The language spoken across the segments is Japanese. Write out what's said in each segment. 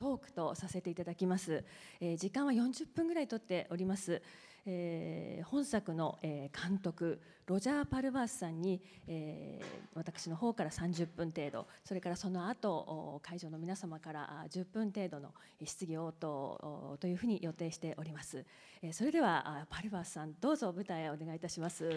トークとさせていただきます、えー、時間は40分ぐらい取っております、えー、本作の、えー、監督ロジャー・パルバースさんに、え私の方から30分程度それからその後会場の皆様から10分程度の質疑応答というふうに予定しております、えそれではパルバースさんどうぞ舞台へお願いいたしますよ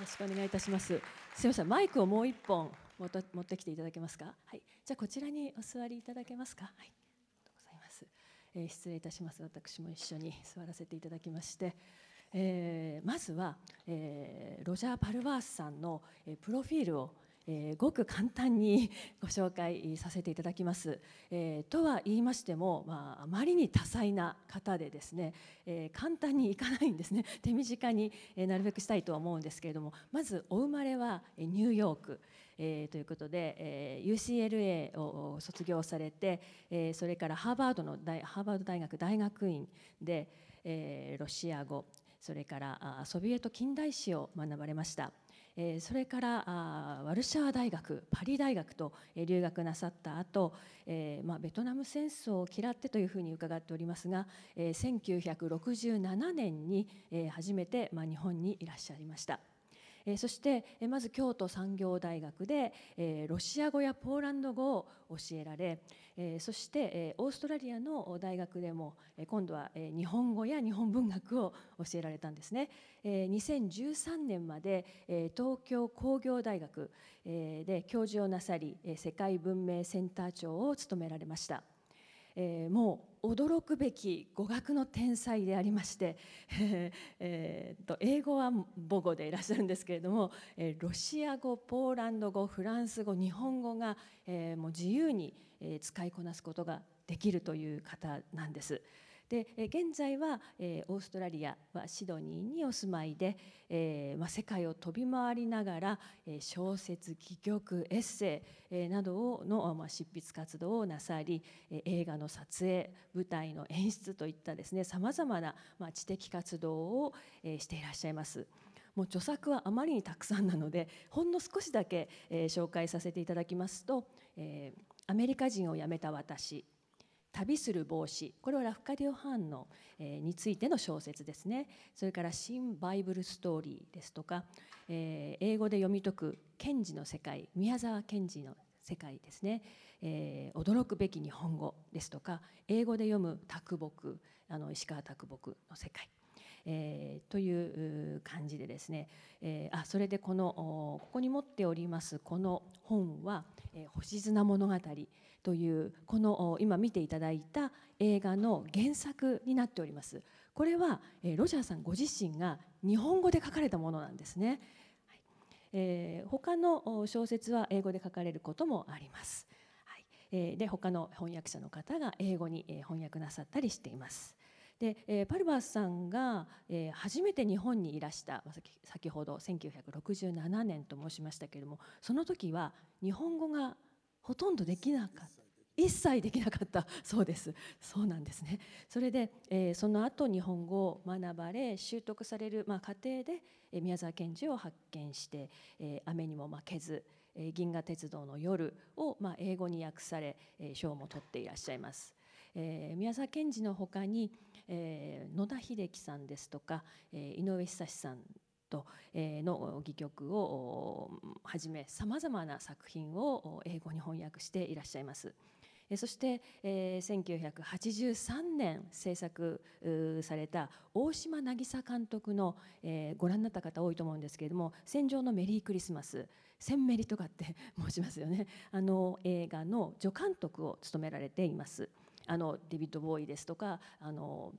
ろしくお願いいたします。すみません、マイクをもう一本持ってきていただけますか。はい、じゃあこちらにお座りいただけますか。はい、ございます。えー、失礼いたします。私も一緒に座らせていただきまして。えー、まずは、えー、ロジャー・パルワースさんの、えー、プロフィールを、えー、ごく簡単に ご紹介させていただきます。えー、とは言いましても、まあ、あまりに多彩な方でですね、えー、簡単にいかないんですね 手短に、えなるべくしたいとは思うんですけれどもまずお生まれはニューヨーク。えー、ということで、えー、UCLA を卒業されて、えー、それからハーバードの大ハーバード大学大学院で、えー、ロシア語それからソビエト近代史を学ばれました。えそれからあワルシャワ大学パリ大学と留学なさった後、えまあ、ベトナム戦争を嫌ってというふうに伺っておりますが、え1967年に、え初めて、まあ、日本にいらっしゃいました。えそして、えまず京都産業大学で、えロシア語やポーランド語を教えられ、えそして、えオーストラリアの大学でも、え今度は、え日本語や日本文学を教えられたんですね、え2013年まで、え東京工業大学、えで教授をなさり世界文明センター長を務められました、えも驚くべき語学の天才でありまして、えー、と英語は母語でいらっしゃるんですけれども、えロシア語ポーランド語フランス語日本語が、えもう自由に使いこなすことができるという方なんです。で現在はオーストラリアはシドニーにお住まいで、えま世界を飛び回りながら小説戯曲エッセイなどの、ま執筆活動をなさり映画の撮影舞台の演出といったですねさまざまな、ま知的活動をしていらっしゃいます。もう著作はあまりにたくさんなのでほんの少しだけ、え紹介させていただきますと「えアメリカ人を辞めた私」旅する帽子これはラフカディオ・ハンの、えー、についての小説ですねそれから「新バイブル・ストーリー」ですとか、えー、英語で読み解く賢治の世界宮沢賢治の世界ですね、えー、驚くべき日本語ですとか英語で読む卓木あの石川卓木の世界えー、という感じでですね、えー、あそれでこのここに持っておりますこの本は「えー、星綱物語」というこの今見ていただいた映画の原作になっております。これは、えロジャーさんご自身が日本語で書かれたものなんですね。はいえー、他の小説は英語で書かれることもあります。はい、えー、で他の翻訳者の方が英語に翻訳なさったりしています。で、えー、パルバースさんが、えー、初めて日本にいらした先ほど1967年と申しましたけれどもその時は日本語がほとんどできなかった。一切できなかったそうですそうなんですねそれで、えー、その後日本語を学ばれ習得される、まあ、過程で、えー、宮沢賢治を発見して、えー、雨にも負けず、えー、銀河鉄道の夜を、まあ、英語に訳され、えー、賞も取っていらっしゃいますえー、宮沢賢治のほかに、えー、野田秀樹さんですとか、えー、井上久志さんとの戯曲をはじめさまざまな作品を英語に翻訳していらっしゃいます。そして1983年制作された大島渚監督のご覧になった方多いと思うんですけれども「戦場のメリークリスマス」「戦メリ」とかって申しますよねあの映画の助監督を務められています。あのデビッド・ボーイですとかあの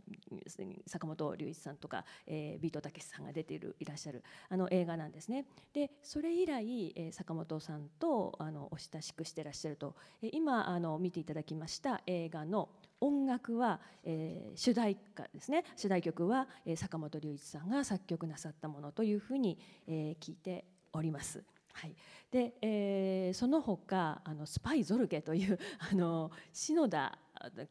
坂本龍一さんとか、えー、ビートたけしさんが出ているいらっしゃるあの映画なんですね。でそれ以来、えー、坂本さんとあのお親しくしてらっしゃると、えー、今あの見ていただきました映画の音楽は、えー、主題歌ですね主題曲は、えー、坂本龍一さんが作曲なさったものというふうに、えー、聞いております。はい、で、えー、その他あのスパイゾルゲというあの篠田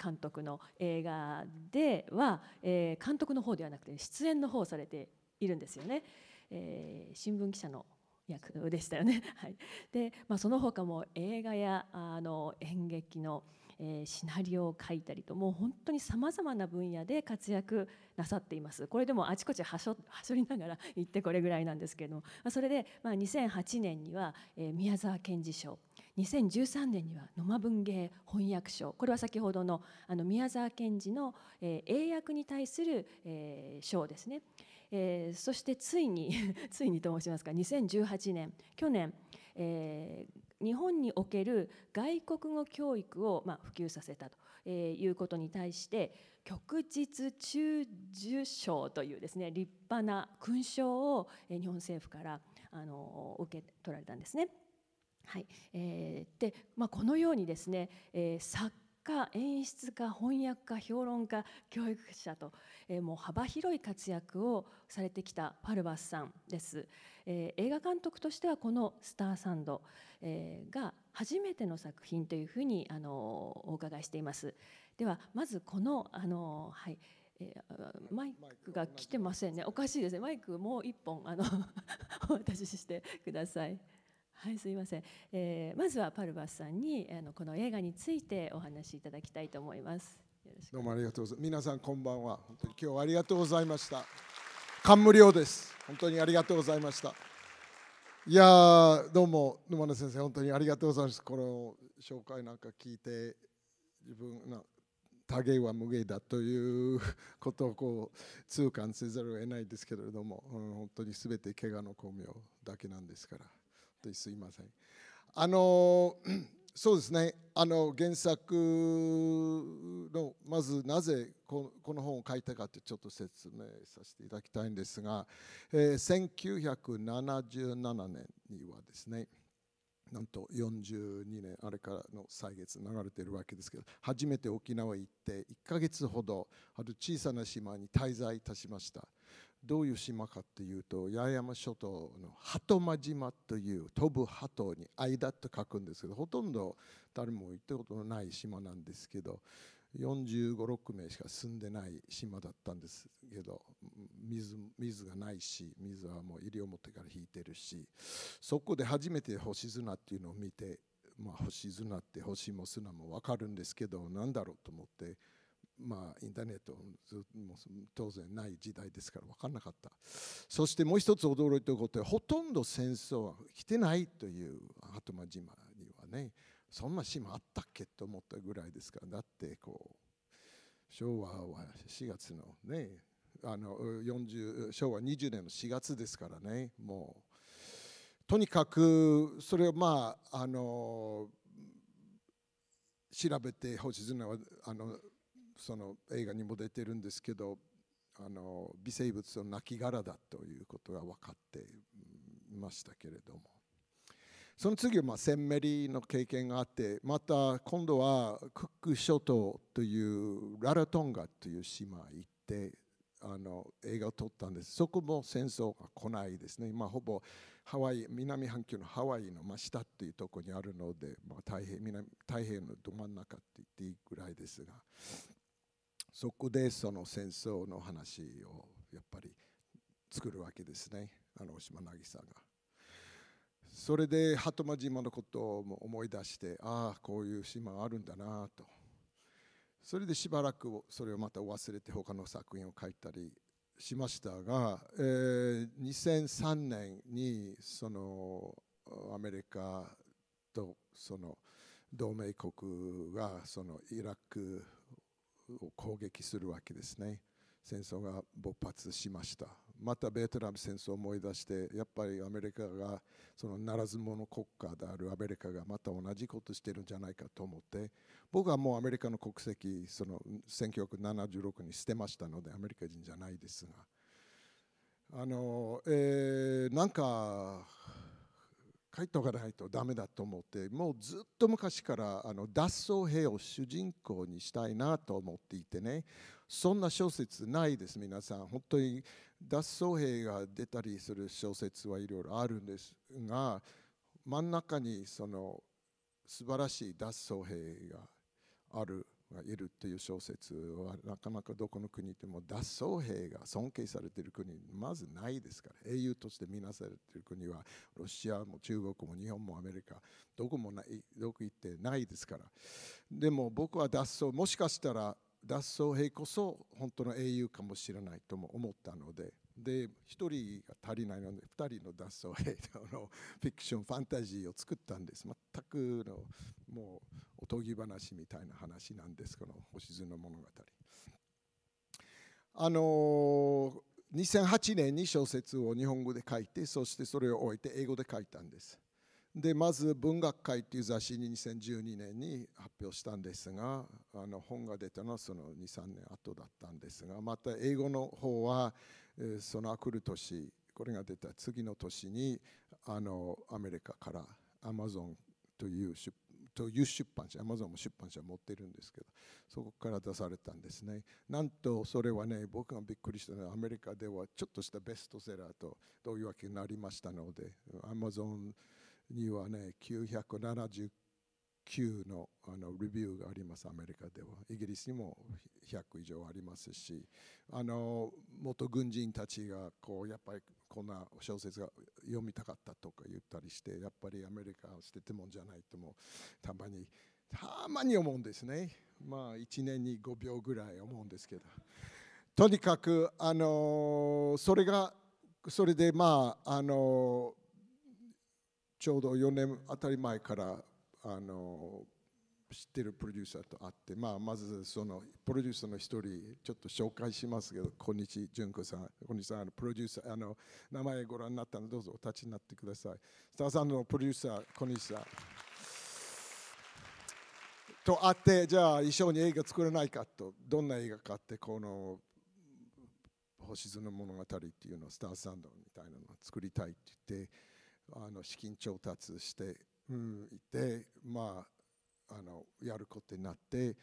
監督の映画では、えー、監督の方ではなくて出演の方をされているんですよね。えー、新聞記者の役でしたよね。はい、で、まあ、その他も映画やあの演劇の、えー、シナリオを書いたりともう本当にさまざまな分野で活躍なさっていますこれでもあちこちはしょはしょりながら行ってこれぐらいなんですけれどもそれで、まあ、2008年には、えー、宮沢賢治賞2013年には野間文芸翻訳賞これは先ほどのあの宮沢賢治の、えー、英訳に対する、えー、賞ですね、えー、そしてついに ついにと申しますか2018年去年、えー、日本における外国語教育を、まあ、普及させたと、えー、いうことに対して旭日中受賞というですね立派な勲章を日本政府からあの受け取られたんですね。はいえー、で、まあ、このようにですね、えー、作家演出家翻訳家評論家教育者と、えー、もう幅広い活躍をされてきたパルバスさんです、えー、映画監督としてはこの「スターサンド」えー、が初めての作品というふうにあのお伺いしていますではまずこのあの、はいえー、マイクが来てませんねおかしいですねマイクもう一本あの お渡ししてください。はい、すいません、えー、まずはパルバスさんにあのこの映画についてお話しいただきたいと思います。どうもありがとうございます。皆さんこんばんは。本当に今日はありがとうございました。感無量です。本当にありがとうございました。いやどうも沼野先生本当にありがとうございます。この紹介なんか聞いて自分な多芸は無芸だということをこう痛感せざるを得ないですけれども、本当にすべて怪我の功名だけなんですから。すいません。あの そうですねあの原作のまずなぜこの本を書いたかってちょっと説明させていただきたいんですが、えー、1977年にはですねなんと42年あれからの歳月流れてるわけですけど初めて沖縄行って1ヶ月ほどある小さな島に滞在いたしました。どういう島かっていうと八重山諸島の鳩間島という飛ぶ鳩に間と書くんですけどほとんど誰も行ったことのない島なんですけど4 5 6名しか住んでない島だったんですけど水水がないし水はもう西表から引いてるしそこで初めて星砂っていうのを見て、まあ、星砂って星も砂も分かるんですけど何だろうと思って。まあ、インターネットも当然ない時代ですから分からなかったそしてもう一つ驚いたことはほとんど戦争は来てないという鳩間島にはねそんな島あったっけと思ったぐらいですからだってこう昭和は4月のねあの40昭和20年の4月ですからねもうとにかくそれをまああの調べて星綱はあのその映画にも出てるんですけどあの微生物の亡骸だということが分かっていましたけれどもその次はまあセンメリの経験があってまた今度はクック諸島というララトンガという島へ行ってあの映画を撮ったんですそこも戦争が来ないですね、まあ、ほぼハワイ南半球のハワイの真下っていうとこにあるので、まあ、太平南太平のど真ん中って言っていいぐらいですがそこでその戦争の話をやっぱり作るわけですねあの島渚が。それで鳩間島のことを思い出してああこういう島があるんだなとそれでしばらくそれをまた忘れて他の作品を書いたりしましたが、えー、2003年にそのアメリカとその同盟国がそのイラクを攻撃するわけですね戦争が勃発しましたまたベトナム戦争を思い出してやっぱりアメリカがそのならず者国家であるアメリカがまた同じことしてるんじゃないかと思って僕はもうアメリカの国籍その1976に捨てましたのでアメリカ人じゃないですがあの、えー、なんか書いておかないとダメだと思ってもうずっと昔からあの脱走兵を主人公にしたいなと思っていてねそんな小説ないです皆さん本当に脱走兵が出たりする小説はいろいろあるんですが真ん中にその素晴らしい脱走兵があるがいるっていう小説はなかなかどこの国でも脱走兵が尊敬されている国まずないですから英雄として見なされている国はロシアも中国も日本もアメリカどこもないどこ行ってないですからでも僕は脱走もしかしたら脱走兵こそ本当の英雄かもしれないとも思ったのでで1人が足りないので2人の脱走兵のフィクションファンタジーを作ったんです全くのもうとぎ話みたいな話なんですこの「星の物語」。あの2008年に小説を日本語で書いてそしてそれを置いて英語で書いたんです。でまず文学界という雑誌に2012年に発表したんですがあの本が出たのはその23年後だったんですがまた英語の方は、えそのあくる年これが出た次の年にあのアメリカからアマゾンという出という出版社アマゾンも出版社持ってるんですけどそこから出されたんですねなんとそれはね僕がびっくりしたのはアメリカではちょっとしたベストセラーとどういうわけになりましたのでアマゾンにはね979のあのレビューがありますアメリカではイギリスにも100以上ありますしあの元軍人たちがこうやっぱりこんな小説が読みたかったとか言ったりしてやっぱりアメリカを捨ててもんじゃないともたまにたまに思うんですねまあ1年に5秒ぐらい思うんですけどとにかくあのそれがそれでまああのちょうど4年当たり前からあの知ってるプロデューサーと会って、まあ、まずそのプロデューサーの一人ちょっと紹介しますけど小西純子さん小西さんプロデューサーあの名前ご覧になったのどうぞお立ちになってくださいスターさんのプロデューサー小西さんと会ってじゃあ一緒に映画作らないかとどんな映画かってこの「星図の物語」っていうのをスターサンドみたいなのを作りたいって言ってあの資金調達して、うん、いてまああのやることになって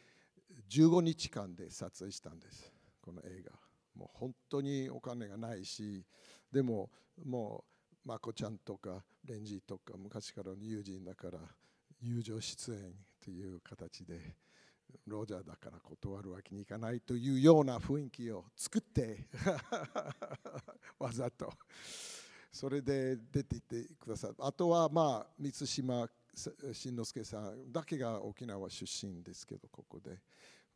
15日間で撮影したんですこの映画もう本当にお金がないしでももうまこちゃんとかレンジとか昔からの友人だから友情出演という形でロジャーだから断るわけにいかないというような雰囲気を作って わざとそれで出ていってくださいあとはまあ満島しんのすけさんだけが沖縄出身ですけどここで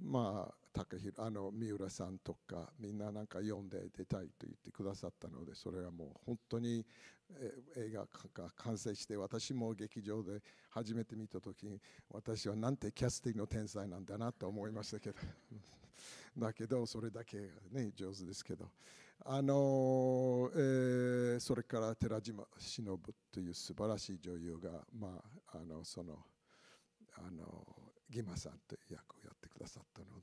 まあ高弘あの三浦さんとかみんななんか読んで出たいと言ってくださったのでそれはもう本当に映画が完成して私も劇場で初めて見た時に私はなんてキャスティングの天才なんだなと思いましたけど だけどそれだけね上手ですけどあのえー、それから寺島しのぶという素晴らしい女優が、まあ、あのそのあのギマさんという役をやってくださったの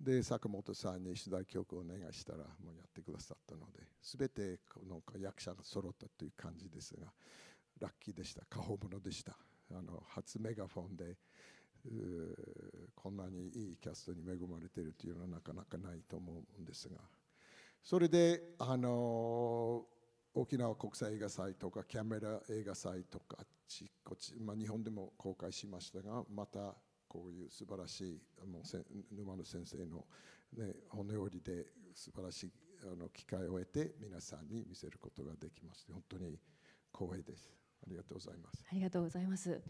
でで坂本さんに取材曲をお願いしたらもうやってくださったので全てこの役者が揃ったという感じですがラッキーでした過保物でしたあの初メガフォンでこんなにいいキャストに恵まれているというのはなかなかないと思うんですが。それであの沖縄国際映画祭とかキャメラ映画祭とかあっちこっち、まあ、日本でも公開しましたがまたこういう素晴らしいもう沼野先生の、ね、骨折りで素晴らしいあの機会を得て皆さんに見せることができまして本当に光栄です。ありがとうございます。ありがとうございます。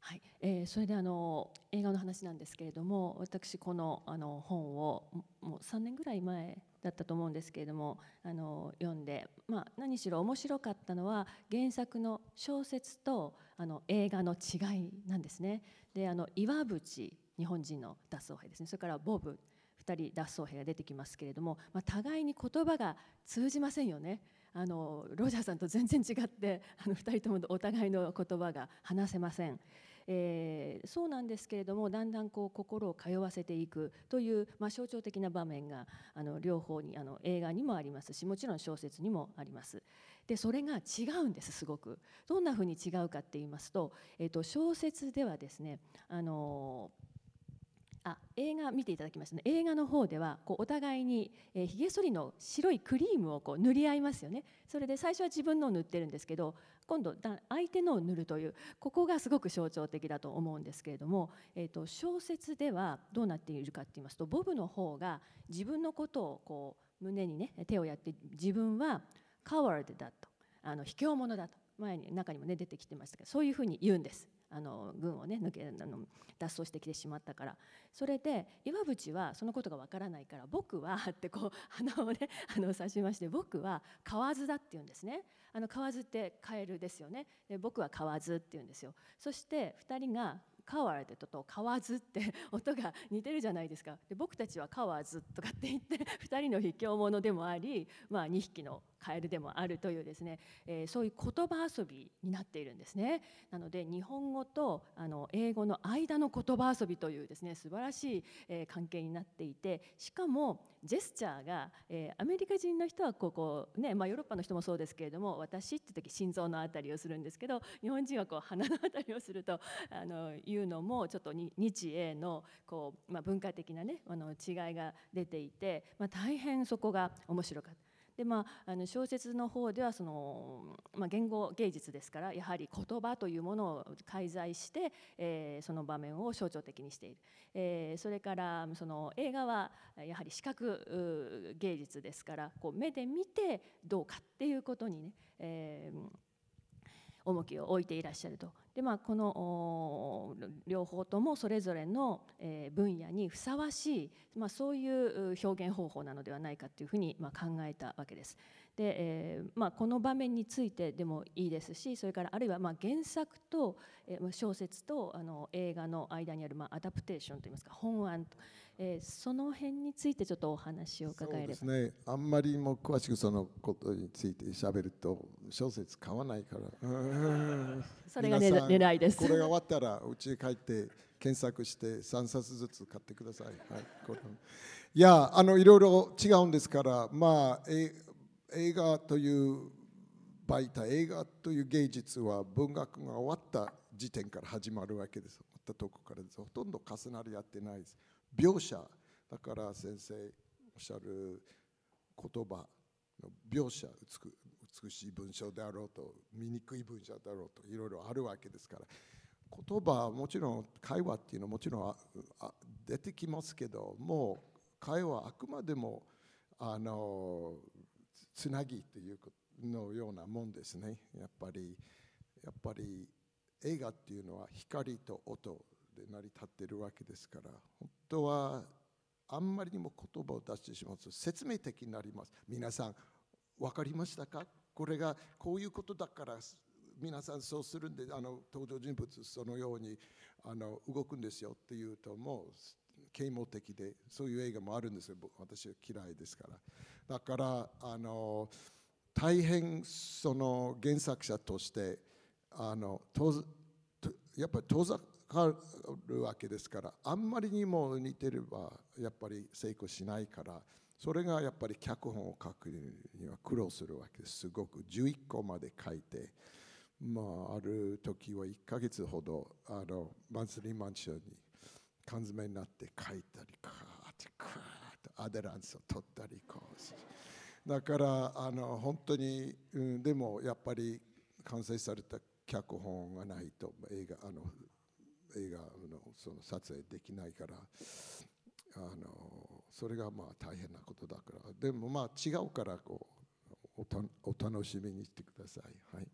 はい、えー、それであの映画の話なんですけれども、私このあの本をもう3年ぐらい前だったと思うんですけれどもあの読んで、まあ、何しろ面白かったのは原作の小説とあの映画の違いなんですね。であの岩渕日本人の脱走兵ですねそれからボブ2人脱走兵が出てきますけれども、まあ、互いに言葉が通じませんよね。あのロジャーさんと全然違ってあの2人ともお互いの言葉が話せません。えー、そうなんですけれどもだんだんこう心を通わせていくという、まあ、象徴的な場面があの両方にあの映画にもありますしもちろん小説にもあります。でそれが違うんですすごく。どんなふうに違うかって言いますと,、えーと、と小説ではですねあのーあ映画見ていただきましたね映画の方ではこうお互いにひげ、えー、剃りの白いクリームをこう塗り合いますよねそれで最初は自分のを塗ってるんですけど今度相手のを塗るというここがすごく象徴的だと思うんですけれども、えー、と小説ではどうなっているかっていいますとボブの方が自分のことをこう胸にね手をやって自分はカワードだとあの卑怯者だと前に中にもね出てきてましたけどそういうふうに言うんです。あの軍をね抜けあの脱走してきてしまったからそれで岩渕はそのことがわからないから僕は ってこう鼻をねあの刺しまして僕は蛙だって言うんですねあの蛙ってカエルですよねで僕は蛙って言うんですよそして2人がカワラてととカって音が似てるじゃないですかで僕たちはカワとかって言って2人の卑怯者でもあり、まあ、2匹のカエルでもあるというですね、えー、そういう言葉遊びになっているんですねなので日本語とあの英語の間の言葉遊びというですね素晴らしい、えー、関係になっていてしかもジェスチャーが、えー、アメリカ人の人はここね、まあ、ヨーロッパの人もそうですけれども私って時心臓の辺りをするんですけど日本人はこう鼻の辺りをするとあのいうのもちょっと日英のこう、まあ、文化的なねあの違いが出ていて、まあ、大変そこが面白かった。でまあ、あの小説の方ではその、まあ、言語芸術ですからやはり言葉というものを介在して、えー、その場面を象徴的にしている、えー、それからその映画はやはり視覚芸術ですからこう目で見てどうかっていうことにね、えー重きを置いていらっしゃるとで、まあ、この両方ともそれぞれの分野にふさわしい、まあ、そういう表現方法なのではないかというふうに考えたわけです。で、えー、まあ、この場面についてでもいいですしそれからあるいはまあ原作と、えー、小説とあの映画の間にあるまあアダプテーションといいますか本案と、えー、その辺についてちょっとお話を伺えればそうですねあんまりも詳しくそのことについてしゃべると小説買わないから それが、ね、狙いですこれが終わったらうちへ帰って検索して3冊ずつ買ってください。はい、いやあのいろいろ違うんですから、まあ、え映画という媒体映画という芸術は文学が終わった時点から始まるわけです終わったとこからですほとんど重なり合ってないです描写だから先生おっしゃる言葉の描写美しい文章であろうと醜い文章だろうといろいろあるわけですから言葉はもちろん会話っていうのはもちろん出てきますけどもう会話はあくまでもあのつなぎというのようなもんですねやっぱりやっぱり映画っていうのは光と音で成り立ってるわけですから本当はあんまりにも言葉を出してしまうと説明的になります皆さん分かりましたかこれがこういうことだから皆さんそうするんであの登場人物そのようにあの動くんですよっていうともう啓蒙的でそういう映画もあるんですよ私は嫌いですからだからあの大変その原作者としてあのとやっぱり遠ざかるわけですからあんまりにも似てればやっぱり成功しないからそれがやっぱり脚本を書くには苦労するわけですすごく11個まで書いて。まあ、ある時は1ヶ月ほどあのマンスリーマンションに缶詰になって書いたりカーってカーってアデランスを取ったりこうだからあの本当に、うん、でもやっぱり完成された脚本がないと映画あの映画のその撮影できないからあのそれがまあ大変なことだからでもまあ違うからこうお楽しみにしてください。はい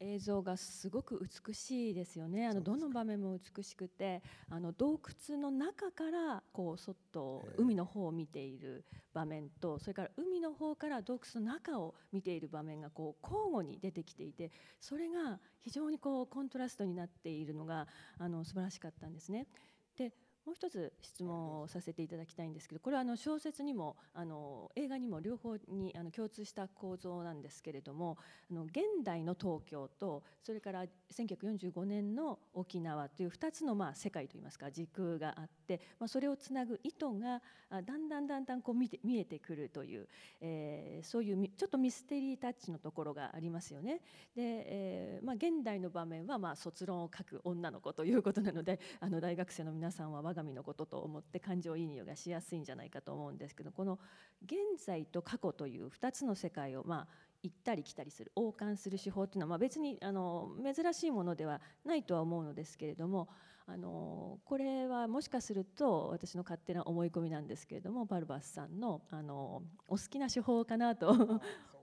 映像がすごく美しいですよねあのどの場面も美しくてあの洞窟の中からこうそっと海の方を見ている場面とそれから海の方から洞窟の中を見ている場面がこう交互に出てきていてそれが非常にこうコントラストになっているのがあの素晴らしかったんですね。でもう一つ質問をさせていただきたいんですけどこれはあの小説にもあの映画にも両方にあの共通した構造なんですけれどもあの現代の東京とそれから1945年の沖縄という2つのまあ世界といいますか時空があって、まあ、それをつなぐ意図がだんだんだんだんこう見て見えてくるという、えそういうちょっとミステリータッチのところがありますよね。で、えまあ、現代の場面はまあ卒論を書く女の子ということなのであの大学生の皆さんは我が鏡のことと思って感情移入がしやすいんじゃないかと思うんですけどこの現在と過去という2つの世界をまあ行ったり来たりする王冠する手法っていうのは、まあ、別にあの珍しいものではないとは思うのですけれどもあのこれはもしかすると私の勝手な思い込みなんですけれどもバルバスさんのあのお好きな手法かなと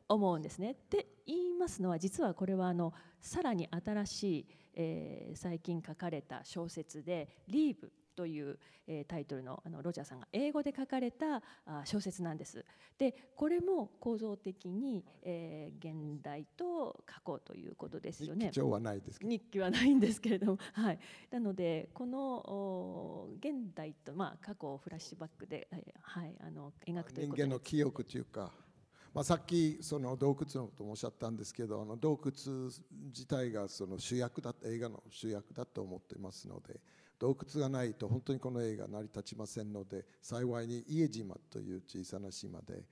思うんですね。って言いますのは実はこれはあのさらに新しい、えー、最近書かれた小説で「リーブ」という、えー、タイトルのあのロジャーさんが英語で書かれたあ小説なんです。でこれも構造的に、えー、現代と過去ということですよね。日記はないです日記はないんですけれども、はい、なのでこの現代と、まあ、過去をフラッシュバックで、はい、あの描くということ人間の記憶というかまあ、さっきその洞窟のこともおっしゃったんですけどあの洞窟自体がその主役だ映画の主役だと思っていますので洞窟がないと本当にこの映画成り立ちませんので幸いに伊江島という小さな島で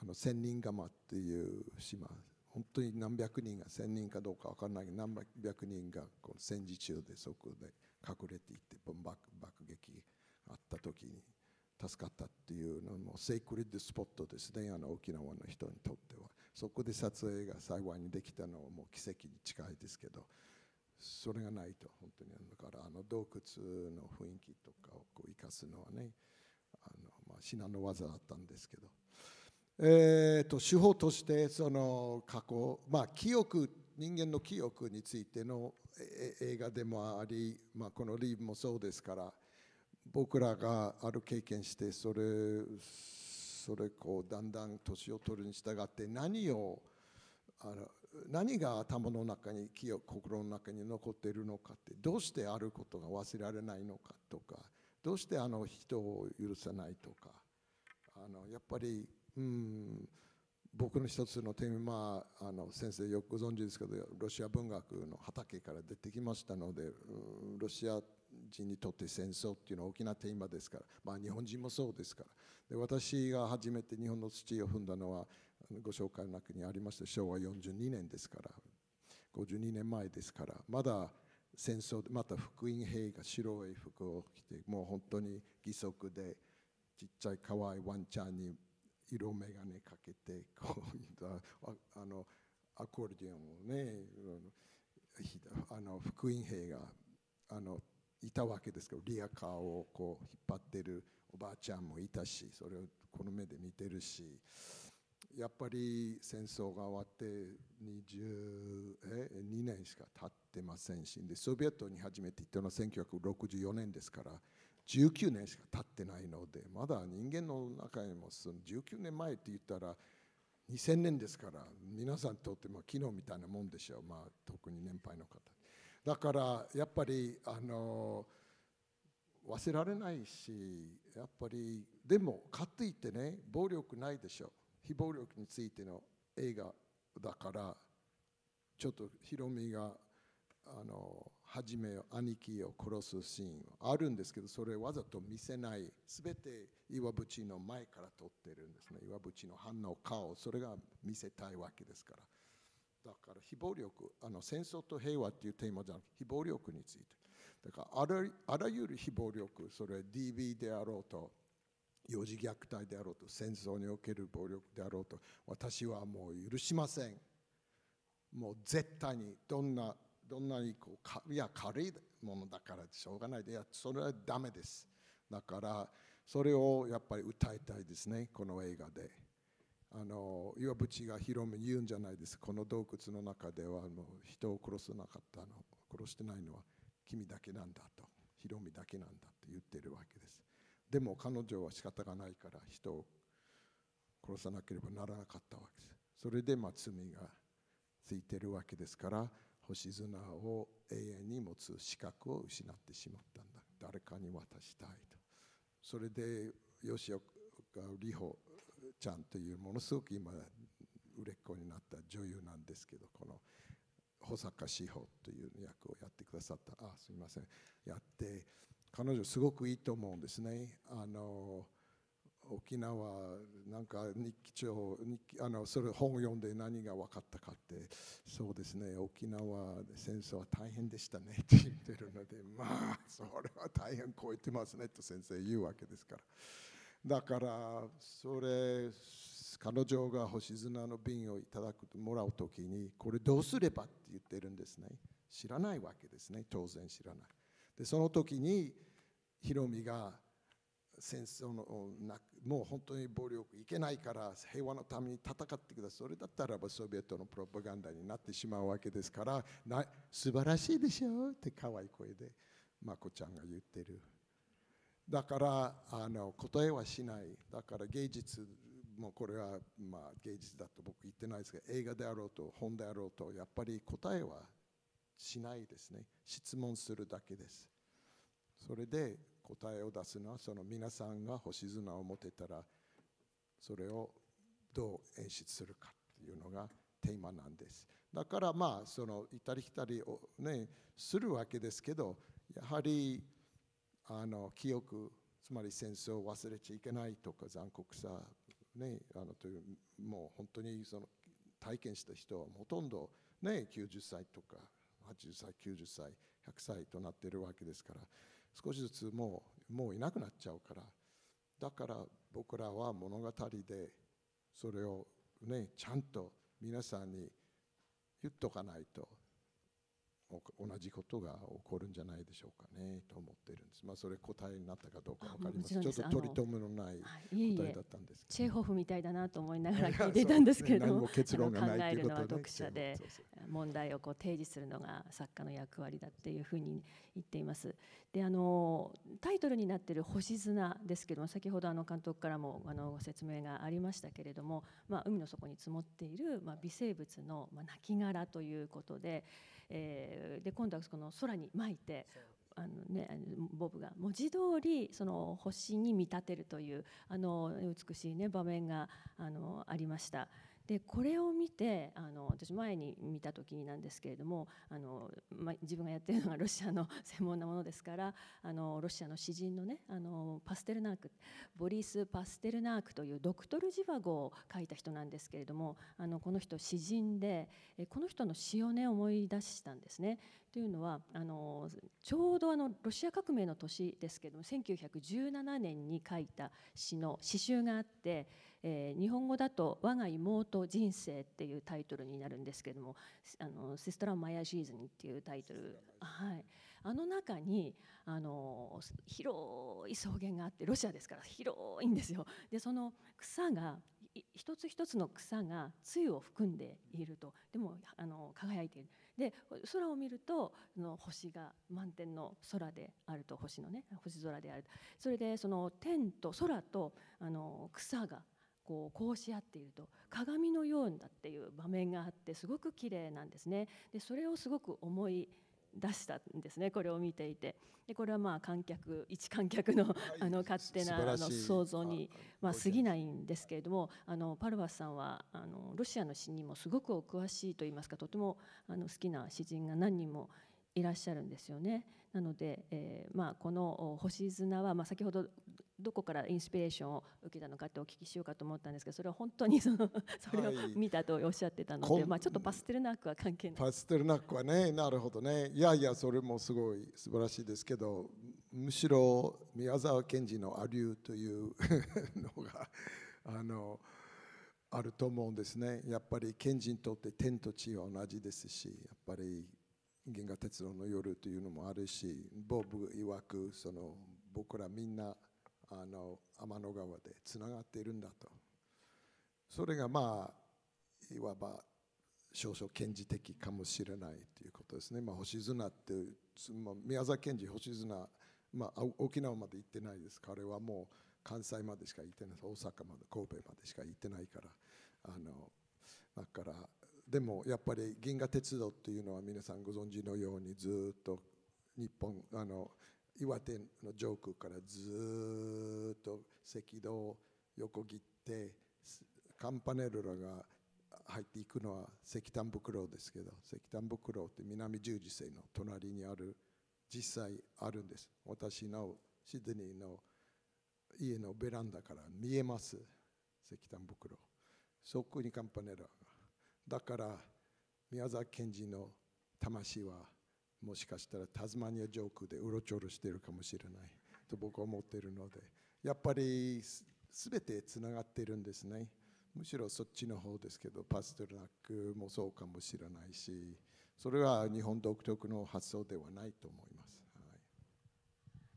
あの千人釜っていう島本当に何百人が千人かどうか分からないけど何百人がこの戦時中でそこで隠れていって爆爆撃あった時に助かったっていうのもセイクリッドスポットですねあの沖縄の人にとってはそこで撮影が幸いにできたのはもう奇跡に近いですけどそれがないと本当にだからあの洞窟の雰囲気とかをこう生かすのはねあの、まあ、至難の技だったんですけど、えと、と手法としてその過去、まあ、記憶人間の記憶についての映画でもあり、まあ、このリーブもそうですから僕らがある経験してそれそれこうだんだん年を取るに従って何をあの何が頭の中に記憶心の中に残っているのかってどうしてあることが忘れられないのかとかどうしてあの人を許さないとかあのやっぱりうん僕の一つのテーマあの先生よくご存知ですけどロシア文学の畑から出てきましたのでロシア人にとって戦争っていうのは大きなテーマですから、まあ、日本人もそうですからで私が初めて日本の土を踏んだのはご紹介の中にありました昭和42年ですから52年前ですからまだ戦争でまた福音兵が白い服を着てもう本当に義足でちっちゃい可愛いワンちゃんに色眼鏡かけてこういったあのアコーディオンをねあの福音兵があのいたわけですけどリアカーをこう引っ張ってるおばあちゃんもいたしそれをこの目で見てるしやっぱり戦争が終わって22年しか経ってませんしでソビエトに初めて行ったのは1964年ですから19年しか経ってないのでまだ人間の中にもその19年前って言ったら2000年ですから皆さんにとっても昨日みたいなもんでしょう、まあ、特に年配の方だからやっぱりあの忘れられないしやっぱりでもかといってね暴力ないでしょう非暴力についての映画だからちょっとヒロミがあの初め兄貴を殺すシーンあるんですけどそれわざと見せない全て岩渕の前から撮ってるんですね岩渕の反応顔それが見せたいわけですからだから非暴力あの戦争と平和っていうテーマじゃなくて非暴力についてだからあらゆる非暴力それ DV であろうと幼児虐待であろうと戦争における暴力であろうと私はもう許しませんもう絶対にどんなどんなにこうかいや軽いものだからしょうがないでいやそれはダメですだからそれをやっぱり歌いたいですねこの映画であの岩渕が広めに言うんじゃないですこの洞窟の中ではもう人を殺せなかったの殺してないのは君だけなんだと広めだけなんだと言ってるわけですでも彼女は仕方がないから人を殺さなければならなかったわけですそれでまあ罪がついてるわけですから星砂を永遠に持つ資格を失ってしまったんだ誰かに渡したいとそれで吉岡里帆ちゃんというものすごく今売れっ子になった女優なんですけどこの保坂志保という役をやってくださったあすいませんやって彼女すごくいいと思うんですね。あの沖縄なんか日記帳日記あのそれ本を読んで何が分かったかってそうですね沖縄戦争は大変でしたねって言ってるので まあそれは大変超えてますねと先生言うわけですからだからそれ彼女が星砂の瓶をいただくもらう時にこれどうすればって言ってるんですね知らないわけですね当然知らない。でその時にヒロミが戦争のなもう本当に暴力いけないから平和のために戦ってくださいそれだったらばソビエトのプロパガンダになってしまうわけですからな素晴らしいでしょって可愛い声でまこちゃんが言ってるだからあの答えはしないだから芸術もこれはま芸術だと僕言ってないですが映画であろうと本であろうとやっぱり答えはしないですね質問するだけですそれで答えを出すのはその皆さんが星砂を持てたらそれをどう演出するかというのがテーマなんですだからまあその行ったり来たりをねするわけですけどやはりあの記憶つまり戦争を忘れちゃいけないとか残酷さ、ね、あのというもう本当にその体験した人はほとんど、ね、90歳とか80歳90歳100歳となっているわけですから少しずつもうもういなくなっちゃうからだから僕らは物語でそれをねちゃんと皆さんに言っとかないと同じことが起こるんじゃないでしょうかねと思っているんです。まあそれ答えになったかどうかわかりません。ちょっと取り留めのない答えだったんですけど、ね、チェーホフみたいだなと思いながら聞いていたんですけれども、も結論がないということで、ね、読者で問題をこう提示するのが作家の役割だっていうふうに言っています。であのタイトルになっている星砂ですけども、先ほどあの監督からもあのご説明がありましたけれども、まあ海の底に積もっているまあ微生物のまあ亡骸ということで。えー、で今度はこの空にまいてあのね、ボブが文字通りそり星に見立てるというあの美しい、ね、場面があのありました。でこれを見てあの私前に見た時になんですけれどもあの、ま自分がやってるのが ロシアの専門なものですからあのロシアの詩人のねあのパステルナークボリス・パステルナークというドクトル・ジワゴを書いた人なんですけれどもあのこの人詩人でこの人の詩をね思い出したんですね。というのはあのちょうどあのロシア革命の年ですけれども1917年に書いた詩の詩集があってえー、日本語だと「我が妹人生」っていうタイトルになるんですけども「あのシストラ・マヤ・シーズニ」っていうタイトル、はい、あの中にあの広い草原があってロシアですから広いんですよ。でその草が一つ一つの草が露を含んでいるとでもあの輝いているで空を見るとの星が満天の空であると星のね星空であるとそれでその天と空とあの草がこうこし合っていると鏡のようだっていう場面があってすごく綺麗なんですね。でそれをすごく思い出したんですねこれを見ていてでこれはまあ観客一観客のあの勝手なあの想像にまあ過ぎないんですけれどもあのパルバスさんはあのロシアの詩にもすごくお詳しいといいますかとてもあの好きな詩人が何人もいらっしゃるんですよね。なので、えーまあ、この星砂は、まあ、先ほどどこからインスピレーションを受けたのかってお聞きしようかと思ったんですけどそれは本当にそのそれを見たとおっしゃってたので、はい、まあ、ちょっとパステルナックは関係ないパステルナックはねなるほどねいやいやそれもすごい素晴らしいですけどむしろ宮沢賢治の「アリュー」という のがあの。あると思うんですねやっぱり賢治にとって天と地は同じですしやっぱり「銀河鉄道の夜」というのもあるしボブ曰くその僕らみんなあの天の川でつながっているんだとそれがまあいわば少々賢治的かもしれないということですね、まあ、星砂っていう宮沢賢治星砂、まあ、沖縄まで行ってないです彼はもう関西までしか行ってない大阪まで神戸までしか行ってないからあのだからでもやっぱり銀河鉄道っていうのは皆さんご存知のようにずっと日本あの岩手の上空からずっと赤道を横切ってカンパネルラが入っていくのは石炭袋ですけど石炭袋って南十字星の隣にある実際あるんです私のシドニーの家のベランダから見えます石炭袋そこにカンパネルラだから宮沢賢治の魂はもしかしたらタズマニア上空でうろちょろしているかもしれないと僕は思っているのでやっぱりすべてつながっているんですねむしろそっちの方ですけどパストラックもそうかもしれないしそれは日本独特の発想ではないと思います。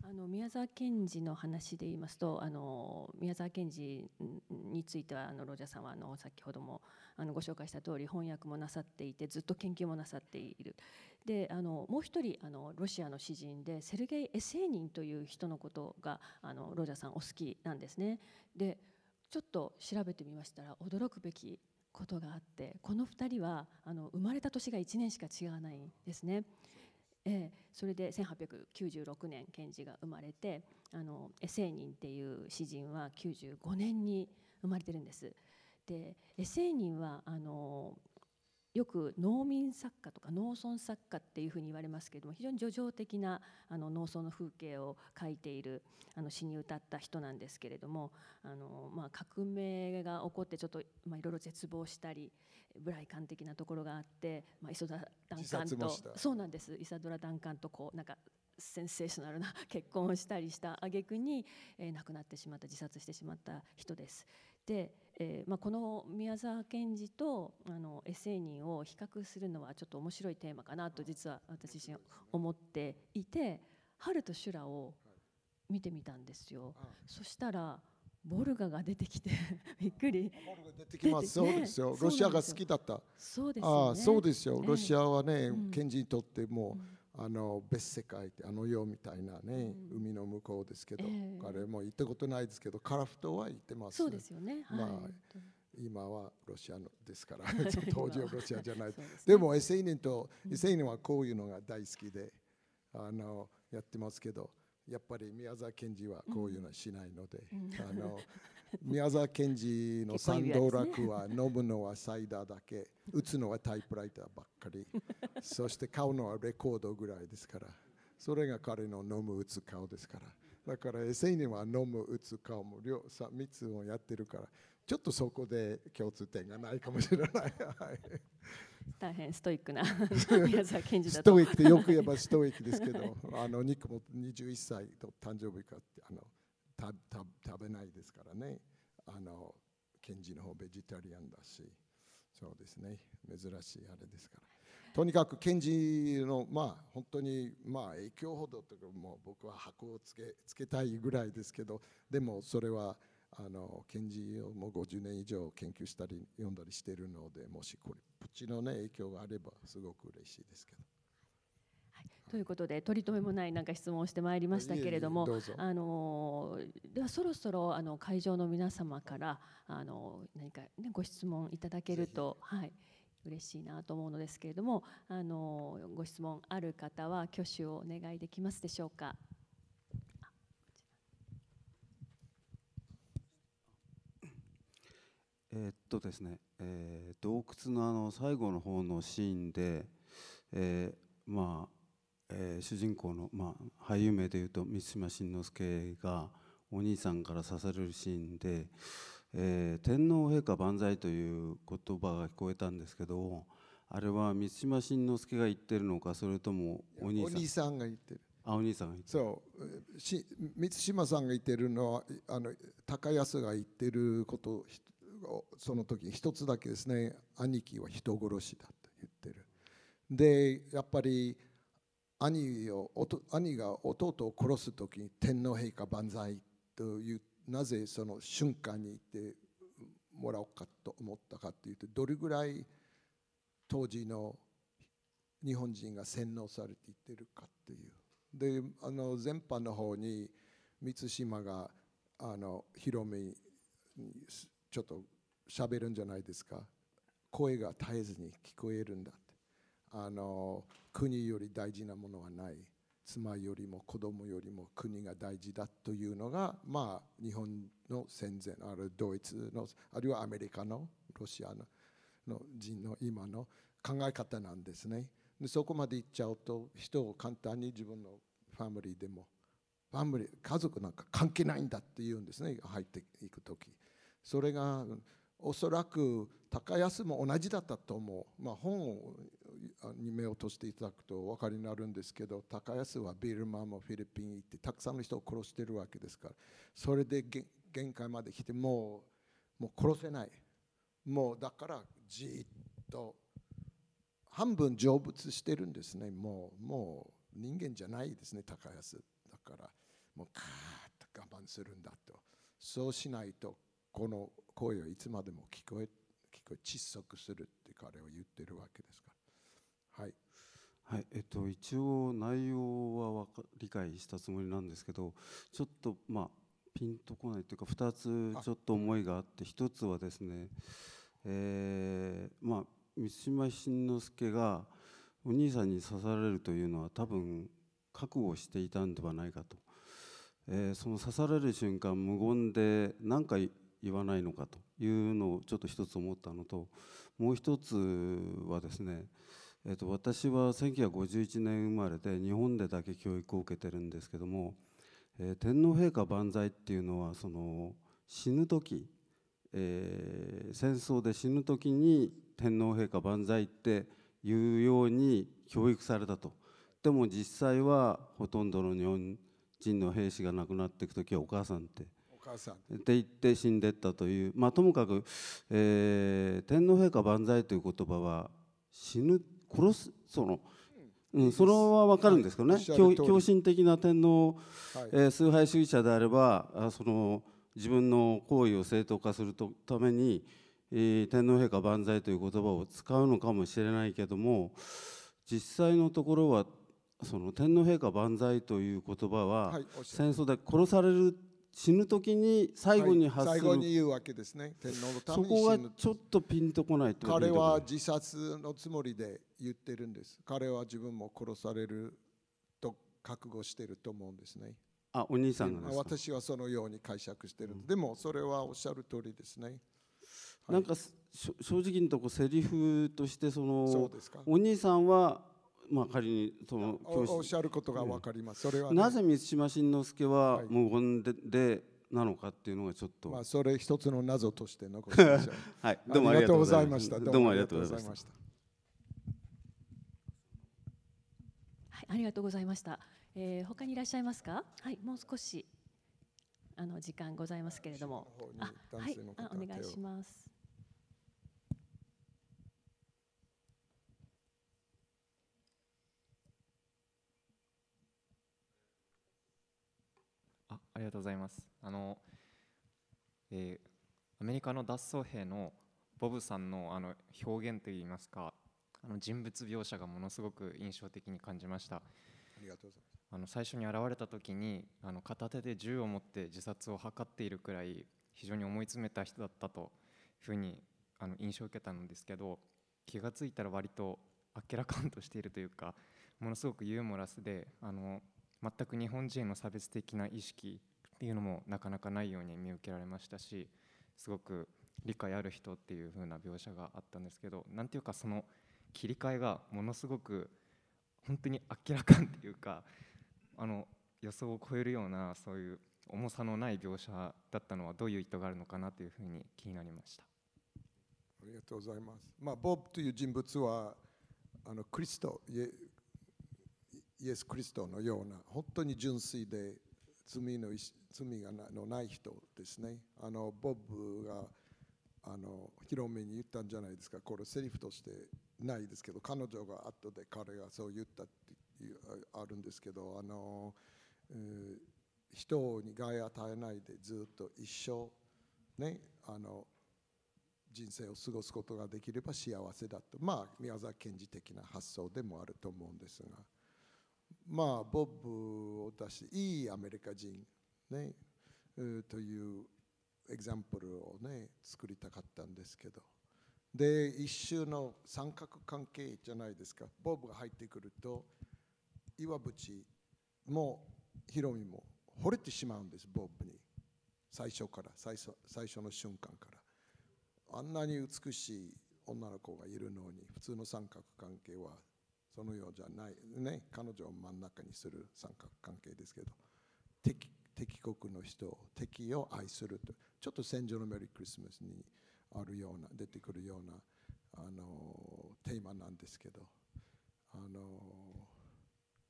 あの宮沢賢治の話で言いますとあの宮沢賢治についてはあのロジャーさんはあの先ほどもあのご紹介した通り翻訳もなさっていてずっと研究もなさっているであのもう一人あのロシアの詩人でセルゲイ・エセーニンという人のことがあのロジャーさんお好きなんですね。でちょっと調べてみましたら驚くべきことがあってこの2人はあの生まれた年が1年しか違わないんですね。ええ、それで1896年賢治が生まれてあのエセーニンっていう詩人は95年に生まれてるんです。でエセーニンはあのよく農民作家とか農村作家っていうふうに言われますけれども非常に叙情的なあの農村の風景を描いているあの詩に歌った人なんですけれどもあの、まあ、革命が起こってちょっと、まあ、いろいろ絶望したりブライ的なところがあって、まあ、イソダ・とそうなんですイサドラ・ダンカンとこうなんかセンセーショナルな結婚をしたりした挙句に、え亡くなってしまった自殺してしまった人です。でえーまあ、この宮沢賢治とあのエッセイ人を比較するのはちょっと面白いテーマかなと実は私自身思っていて「春と修羅」を見てみたんですよ。そしたらボルガが出てきて びっくり。ボル出てきます。そうですよ。ロシアが好きだった。そうですよ、ね、ああ、そうですよ。ロシアはね、賢、治、にとっても、うんあの別世界ってあの世みたいなね、うん、海の向こうですけど、えー、彼も行ったことないですけどカラフトは行ってますそうですよね、はい、まあ、今はロシアのですから当時 はロシアじゃないで、ね,、もエセイネンとエセイネンはこういうのが大好きであのやってますけどやっぱり宮沢賢治はこういうのはしないので、うん、あの宮沢賢治の三道楽は飲むのはサイダーだけ打つのはタイプライターばっかり そして買うのはレコードぐらいですからそれが彼の飲む打つ顔ですからだからエセイには飲む打つ顔も両3つをやってるからちょっとそこで共通点がないかもしれない大変ストイックな宮沢賢治だとストイックでよく言えばストイックですけどあのニックも21歳と誕生日かあのたた食べないですからねあの賢治の方ベジタリアンだしそうですね珍しいあれですから。とにかく賢治のまあ本当にまあ影響ほどというかもう僕は箱をつけつけたいぐらいですけどでもそれはあの賢治をもう50年以上研究したり読んだりしているのでもしこれプチの、ね、影響があればすごく嬉しいですけど。はい、ということで取り留めもないなんか質問をしてまいりましたけれどもあのではそろそろあの会場の皆様からあの何か、ね、ご質問いただけると、はい、嬉しいなと思うのですけれどもあのご質問ある方は挙手をお願いできますでしょうか。えー、っとですね、えー、洞窟のあの最後の方のシーンで、えー、まあ、えー、主人公の、まあ、俳優名でいうと満島真之介がお兄さんから刺されるシーンで、えー、天皇陛下万歳という言葉が聞こえたんですけどあれは満島真之介が言ってるのかそれともお兄さんお兄さんが言ってる。あお兄さんが言ってそうし満島さんが言ってるのはあの高安が言ってることその時一つだけですね兄貴は人殺しだと言ってるでやっぱり兄を兄が弟を殺す時に天皇陛下万歳というなぜその瞬間に言ってもらおうかと思ったかというとどれぐらい当時の日本人が洗脳されていってるかというであの前般の方に満島があの広めにちょっと喋るんじゃないですか声が絶えずに聞こえるんだってあの国より大事なものはない妻よりも子供よりも国が大事だというのが、まあ、日本の戦前あるドイツのあるいはアメリカのロシアのの人の今の考え方なんですねでそこまでいっちゃうと人を簡単に自分のファミリーでもファミリー家族なんか関係ないんだって言うんですね入っていく時。それがおそらく高安も同じだったと思う、まあ、本に目を閉していただくとお分かりになるんですけど高安はビルマもフィリピン行ってたくさんの人を殺してるわけですからそれで限界まで来てもうもう殺せないもうだからじっと半分成仏してるんですねもうもう人間じゃないですね高安だからもうカーッと我慢するんだとそうしないとこの声をいつまでも聞こえ聞こえ窒息するって彼は言ってるわけですからはい、はいえっと、一応内容は理解したつもりなんですけどちょっとまあピンとこないというか2つちょっと思いがあって1つはですねえー、まあ三島新之助がお兄さんに刺されるというのは多分覚悟していたんではないかと、えー、その刺される瞬間無言で何か言わないのかというのをちょっと一つ思ったのともう一つはですね、えと私は1951年生まれで日本でだけ教育を受けてるんですけども、えー、天皇陛下万歳っていうのはその死ぬ時、えー、戦争で死ぬ時に天皇陛下万歳っていうように教育されたと。でも実際はほとんどの日本人の兵士が亡くなっていく時はお母さんってさんって言って死んでったという、まあ、ともかく、えー、天皇陛下万歳という言葉は死ぬ殺すその、うん、それは分かるんですけどね、はい、狂狂信的な天皇、はい、えー、崇拝主義者であればあその自分の行為を正当化するために、えー、天皇陛下万歳という言葉を使うのかもしれないけども実際のところはその天皇陛下万歳という言葉は、はい、戦争で殺される死ぬ時に最後に発する、はい、最後に言うわけですね天皇のためにそこはちょっとピンとこないと彼は自殺のつもりで言ってるんです彼は自分も殺されると覚悟してると思うんですねあお兄さんが私はそのように解釈してる、うん、でもそれはおっしゃる通りですね、なんか正直のとこセリフとしてそのそうですかお兄さんはまあ、仮にそのおっしゃることが分かります、それは、ね、なぜ満島真之介は無言で,、でなのかっていうのがちょっと、まあ、それ一つの謎として残しましょう、はい、どうもありがとうございましたどうもありがとうございましたはいありがとうございました、えー、他にいらっしゃいますかはいもう少しあの時間ございますけれどもあ、はい、あお願いしますありがとうございます。あの、えー、アメリカの脱走兵のボブさんのあの表現といいますか、あの人物描写がものすごく印象的に感じました。ありがとうございます。あの最初に現れた時にあの片手で銃を持って自殺を図っているくらい非常に思い詰めた人だったというふうにあの印象を受けたんですけど気が付いたら割とあっけらかんとしているというかものすごくユーモラスであの全く日本人への差別的な意識っていうのもなかなかないように見受けられましたしすごく理解ある人っていう風な描写があったんですけど何ていうかその切り替えがものすごく本当に明らかっていうかあの予想を超えるようなそういう重さのない描写だったのはどういう意図があるのかなというふうに気になりましたありがとうございます、まあ、ボブという人物はあのクリストイエス・クリストのような本当に純粋で罪の意罪がなのない人ですねあのボブがあの広めに言ったんじゃないですかこれセリフとしてないですけど彼女が後で彼がそう言ったってあるんですけどあの、えー、人に害与えないでずっと一生ねあの人生を過ごすことができれば幸せだとまあ宮沢賢治的な発想でもあると思うんですがまあボブを出していいアメリカ人ね、というエグザンプルをね作りたかったんですけどで一周の三角関係じゃないですかボブが入ってくると岩渕もヒロミも惚れてしまうんですボブに最初から最初最初の瞬間からあんなに美しい女の子がいるのに普通の三角関係はそのようじゃないね彼女を真ん中にする三角関係ですけど敵敵国の人敵を愛するとちょっと戦場のメリークリスマスにあるような出てくるようなあのテーマなんですけどあの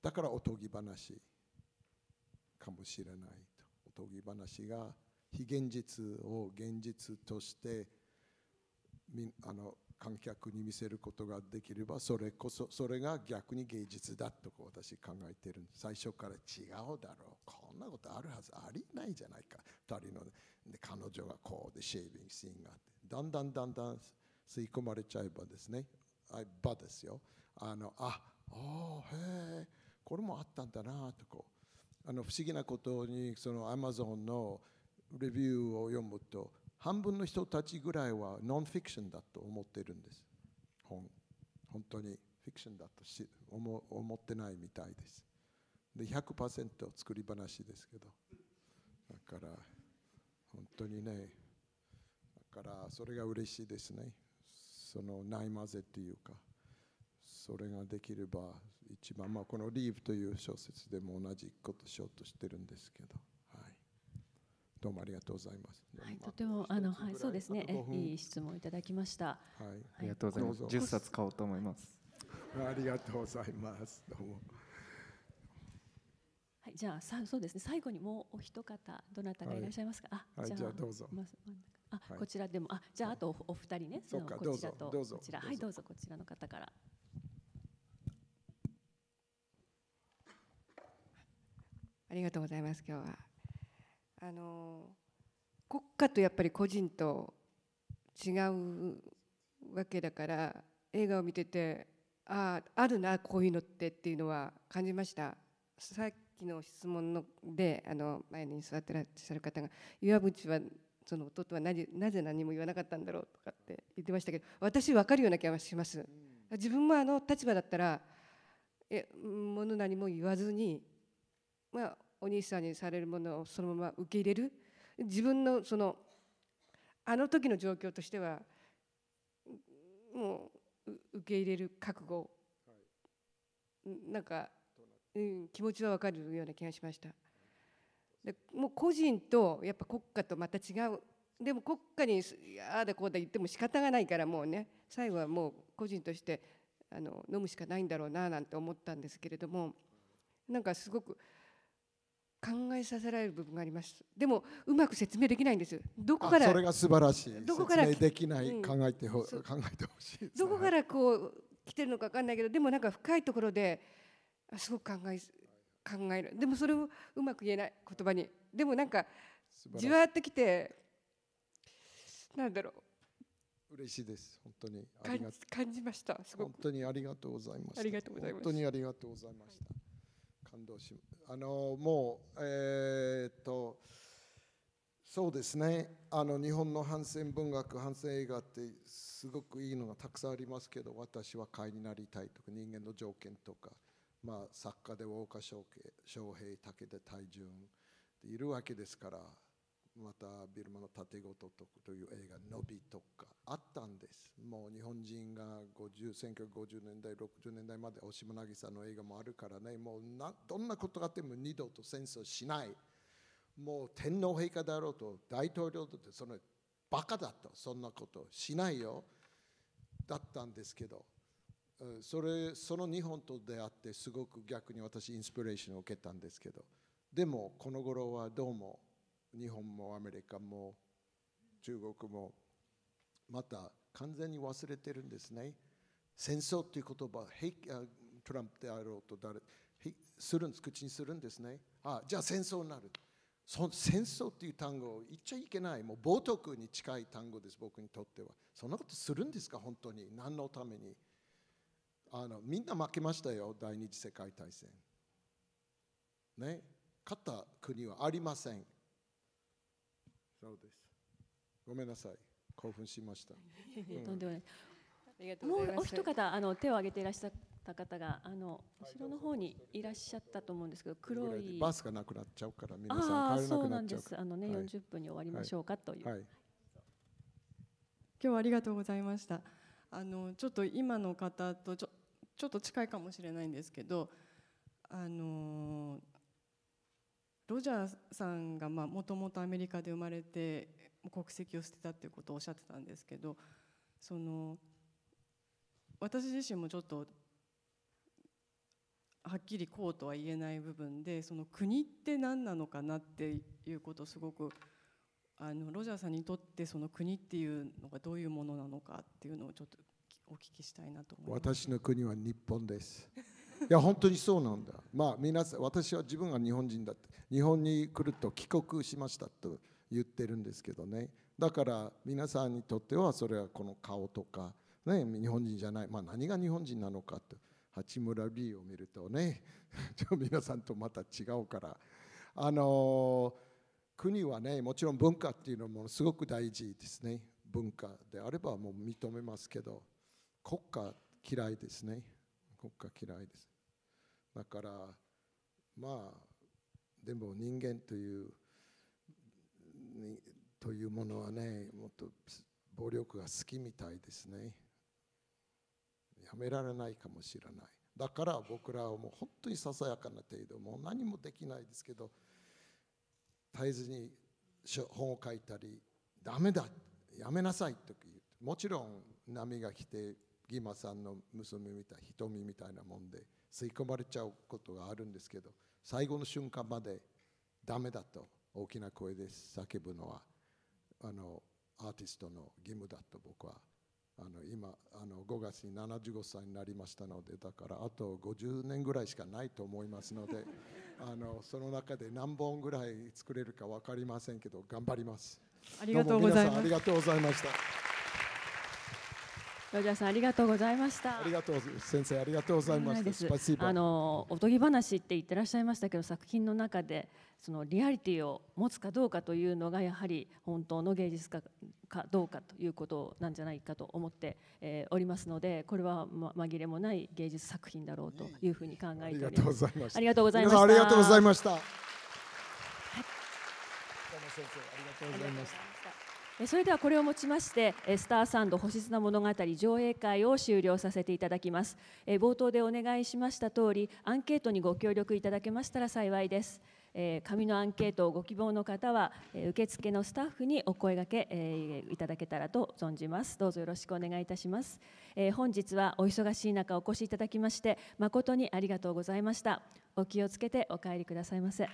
だからおとぎ話かもしれないとおとぎ話が非現実を現実としてみあの観客に見せることができればそれこそそれが逆に芸術だと私考えてる最初から違うだろうこんなことあるはずありないじゃないか2人ので彼女がこうでシェービングシーンがあってだんだんだんだん吸い込まれちゃえばですねあ場ですよあのあおへえこれもあったんだなとこうあの不思議なことにそのアマゾンのレビューを読むと半分の人たちぐらいはノンフィクションだと思ってるんです本本当にフィクションだとし思思ってないみたいですで100%作り話ですけどだから本当にねだからそれが嬉しいですねそのない混ぜっていうかそれができれば一番まあこの「リーブ」という小説でも同じことしようとしてるんですけど。どうもありがとうございます。はい、とてもあのはいそうですね。いい質問いただきました。はい、ありがとうございます。十冊買おうと思います。ありがとうございます。どうも。はい、じゃあさそうですね。最後にもうお一方どなたかいらっしゃいますか。はい、あ、はい、じゃあどうぞ。まずあ、はい、こちらでもあじゃああとお二人ね。そうかどうぞどうぞこちらはいどうぞこちらの方から。ありがとうございます。今日はあの国家とやっぱり個人と違うわけだから映画を見ててあああるなこういうのってっていうのは感じましたさっきの質問のであの前に座ってらっしゃる方が岩渕はその弟はなぜ何も言わなかったんだろうとかって言ってましたけど私分かるような気がします。自分もあの立場だったらえもの何も言わずに、まあ、お兄さんにされるものをそのまま受け入れる自分のそのあの時の状況としてはもう受け入れる覚悟、はい、なんかうん、気持ちは分かるような気がしました。でもう個人とやっぱ国家とまた違うでも国家にああだこうだ言っても仕方がないからもうね最後はもう個人としてあの飲むしかないんだろうななんて思ったんですけれどもなんかすごく考えさせられる部分がありますでもうまく説明できないんですどこからそれが素晴らしいどこからできない、うん、考えてほ考えてほしい、どこからこう来てるのかわかんないけどでもなんか深いところですごく考え考えるでもそれをうまく言えない言葉にでもなんかじわっときてなんだろう嬉しいです本当にあり感じました本当にありがとうございました本当にありがとうございました感動しあのもう、えー、っとそうですねあの日本の反戦文学反戦映画ってすごくいいのがたくさんありますけど私は会になりたいとか人間の条件とか、まあ、作家で大岡翔平武田泰っているわけですからまたビルマの盾ごとという映画「のび」とかあったんですもう日本人が50 1950年代60年代まで大島渚の映画もあるからねもうなどんなことがあっても二度と戦争しないもう天皇陛下だろうと大統領だってそのバカだとそんなことしないよだったんですけどそれその日本と出会ってすごく逆に私インスピレーションを受けたんですけどでもこの頃はどうも日本もアメリカも中国もまた完全に忘れてるんですね戦争という言葉トランプであろうと誰するんです口にするんですねあじゃあ戦争になるそ戦争っていう単語を言っちゃいけないもう冒涜に近い単語です僕にとってはそんなことするんですか本当に何のためにあのみんな負けましたよ第二次世界大戦ね勝った国はありませんそうです。ごめんなさい。興奮しました。とんでもない。もうお一方あの手を挙げていらっしゃった方があの後ろの方にいらっしゃったと思うんですけど黒いバスがなくなっちゃうから皆さん帰れなくなっちゃうからあのね、はい、分に終わりましょうかという、はいはい、今日はありがとうございましたあのちょっと今の方とちょちょっと近いかもしれないんですけどあのロジャーさんがもともとアメリカで生まれて国籍を捨てたっていうことをおっしゃってたんですけどその私自身もちょっとはっきりこうとは言えない部分でその国って何なのかなっていうことをすごくあのロジャーさんにとってその国っていうのがどういうものなのかっていうのをちょっとお聞きしたいなと思います私の国は日本ですいや本当にそうなんだ。まあ皆さん私は自分が日本人だって日本に来ると帰国しましたと言ってるんですけどね。だから皆さんにとってはそれはこの顔とかね日本人じゃないまあ何が日本人なのかと八村 B を見るとね 皆さんとまた違うからあのー、国はねもちろん文化っていうのもすごく大事ですね文化であればもう認めますけど国家嫌いですね。僕は嫌いですだからまあでも人間というというものはねもっと暴力が好きみたいですねやめられないかもしれないだから僕らはもう本当にささやかな程度もう何もできないですけど絶えずに本を書いたりダメだやめなさいと言うもちろん波が来てギマさんの娘みたい瞳みたいなもんで吸い込まれちゃうことがあるんですけど最後の瞬間までダメだと大きな声で叫ぶのはあのアーティストの義務だと僕はあの今あの5月に75歳になりましたのでだからあと50年ぐらいしかないと思いますので あのその中で何本ぐらい作れるか分かりませんけど頑張ります。ありがとうございました。ロジャーさんありがとうございました。ありがとう先生ありがとうございました。あのおとぎ話って言ってらっしゃいましたけど作品の中でそのリアリティを持つかどうかというのがやはり本当の芸術家かどうかということなんじゃないかと思って、えー、おりますのでこれは、ま、紛れもない芸術作品だろうというふうに考えております。ありがとうございました。ありがとうございました。はい先生ありがとうございました。それではこれをもちまして「スターサンド星砂物語」上映会を終了させていただきます冒頭でお願いしました通りアンケートにご協力いただけましたら幸いです紙のアンケートをご希望の方は受付のスタッフにお声がけいただけたらと存じますどうぞよろしくお願いいたします本日はお忙しい中お越しいただきまして誠にありがとうございましたお気をつけてお帰りくださいませ